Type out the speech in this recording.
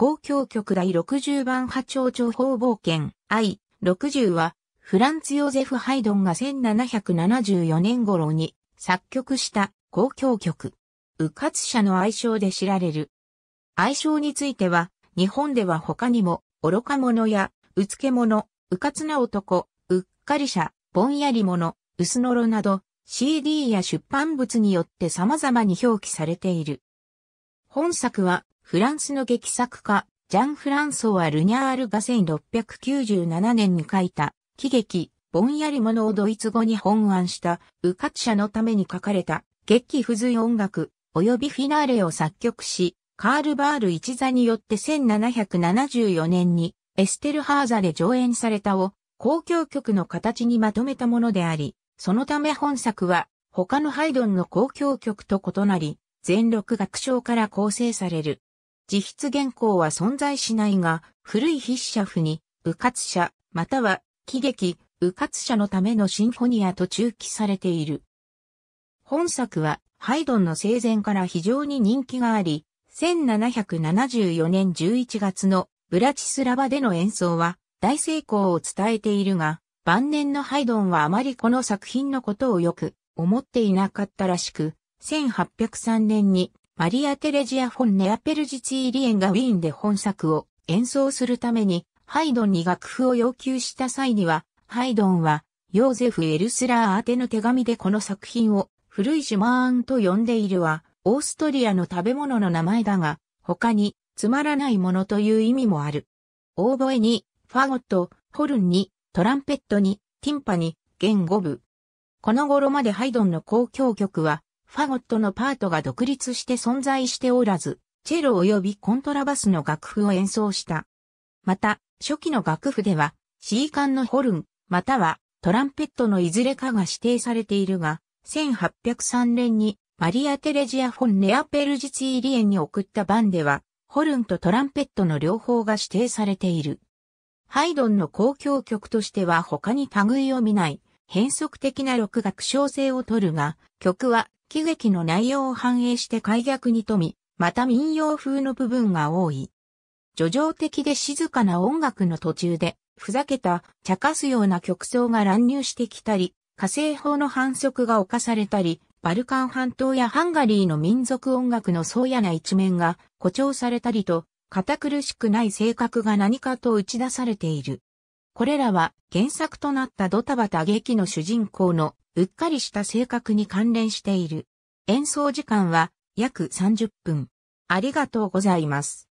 公共局第60番波長長方冒険 I60 は、フランツ・ヨゼフ・ハイドンが1774年頃に作曲した公共曲。うかつ者の愛称で知られる。愛称については、日本では他にも、愚か者や、うつけ者、うかつな男、うっかり者、ぼんやり者、うすのろなど、CD や出版物によって様々に表記されている。本作は、フランスの劇作家、ジャン・フランソワ・ルニャールが1697年に書いた、喜劇、ぼんやりものをドイツ語に本案した、うかつ者のために書かれた、劇付随音楽、及びフィナーレを作曲し、カール・バール一座によって1774年に、エステル・ハーザで上演されたを、公共曲の形にまとめたものであり、そのため本作は、他のハイドンの公共曲と異なり、全録楽章から構成される。自筆原稿は存在しないが、古い筆者譜に、迂闊者、または、喜劇、迂闊者のためのシンフォニアと中記されている。本作は、ハイドンの生前から非常に人気があり、1774年11月のブラチスラバでの演奏は大成功を伝えているが、晩年のハイドンはあまりこの作品のことをよく思っていなかったらしく、1803年にマリア・テレジア・フォン・ネアペルジツィーリエンがウィーンで本作を演奏するために、ハイドンに楽譜を要求した際には、ハイドンは、ヨーゼフ・エルスラー宛ての手紙でこの作品を、古いジュマーンと呼んでいるは、オーストリアの食べ物の名前だが、他に、つまらないものという意味もある。オーボエに、ファゴット、ホルンに、トランペットに、ティンパに、言語部。この頃までハイドンの交響曲は、ファゴットのパートが独立して存在しておらず、チェロ及びコントラバスの楽譜を演奏した。また、初期の楽譜では、C 管のホルン、またはトランペットのいずれかが指定されているが、1803年にマリア・テレジア・フォン・ネアペルジツィリエンに送った版では、ホルンとトランペットの両方が指定されている。ハイドンの公共曲としては他に類を見ない、変則的な録楽章性を取るが、曲は喜劇の内容を反映して開脚に富み、また民謡風の部分が多い。叙情的で静かな音楽の途中で、ふざけた、茶化すような曲奏が乱入してきたり、火星法の反則が犯されたり、バルカン半島やハンガリーの民族音楽の壮やな一面が誇張されたりと、堅苦しくない性格が何かと打ち出されている。これらは原作となったドタバタ劇の主人公のうっかりした性格に関連している。演奏時間は約30分。ありがとうございます。